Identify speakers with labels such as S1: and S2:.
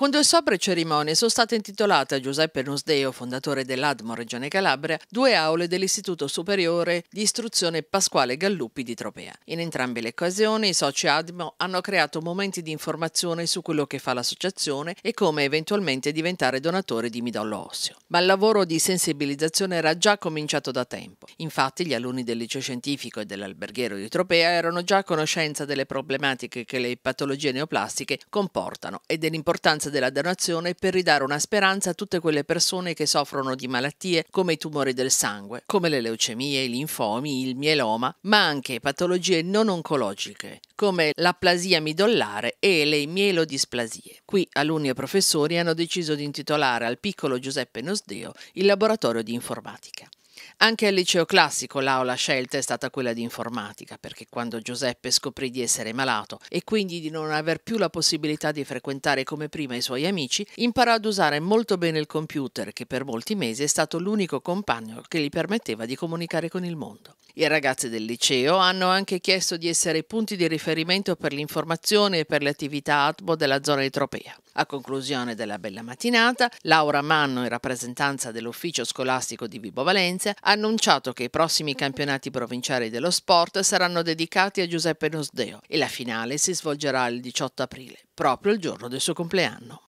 S1: Con due sobre cerimonie sono state intitolate a Giuseppe Nusdeo, fondatore dell'Admo Regione Calabria, due aule dell'Istituto Superiore di Istruzione Pasquale Galluppi di Tropea. In entrambe le occasioni i soci Admo hanno creato momenti di informazione su quello che fa l'associazione e come eventualmente diventare donatore di midollo osseo. Ma il lavoro di sensibilizzazione era già cominciato da tempo. Infatti gli alunni del liceo scientifico e dell'alberghiero di Tropea erano già a conoscenza delle problematiche che le patologie neoplastiche comportano e dell'importanza della donazione per ridare una speranza a tutte quelle persone che soffrono di malattie come i tumori del sangue, come le leucemie, i linfomi, il mieloma, ma anche patologie non oncologiche, come la plasia midollare e le mielodisplasie. Qui alunni e professori hanno deciso di intitolare al piccolo Giuseppe Nosdeo il laboratorio di informatica. Anche al liceo classico l'aula scelta è stata quella di informatica, perché quando Giuseppe scoprì di essere malato e quindi di non aver più la possibilità di frequentare come prima i suoi amici, imparò ad usare molto bene il computer, che per molti mesi è stato l'unico compagno che gli permetteva di comunicare con il mondo. I ragazzi del liceo hanno anche chiesto di essere punti di riferimento per l'informazione e per le attività ATBO della zona etropea. A conclusione della bella mattinata, Laura Manno, in rappresentanza dell'ufficio scolastico di Vibo Valencia, ha annunciato che i prossimi campionati provinciali dello sport saranno dedicati a Giuseppe Nosdeo e la finale si svolgerà il 18 aprile, proprio il giorno del suo compleanno.